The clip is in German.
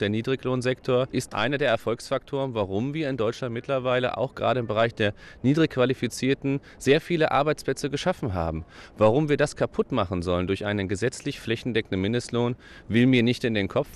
Der Niedriglohnsektor ist einer der Erfolgsfaktoren, warum wir in Deutschland mittlerweile auch gerade im Bereich der Niedrigqualifizierten sehr viele Arbeitsplätze geschaffen haben. Warum wir das kaputt machen sollen durch einen gesetzlich flächendeckenden Mindestlohn, will mir nicht in den Kopf.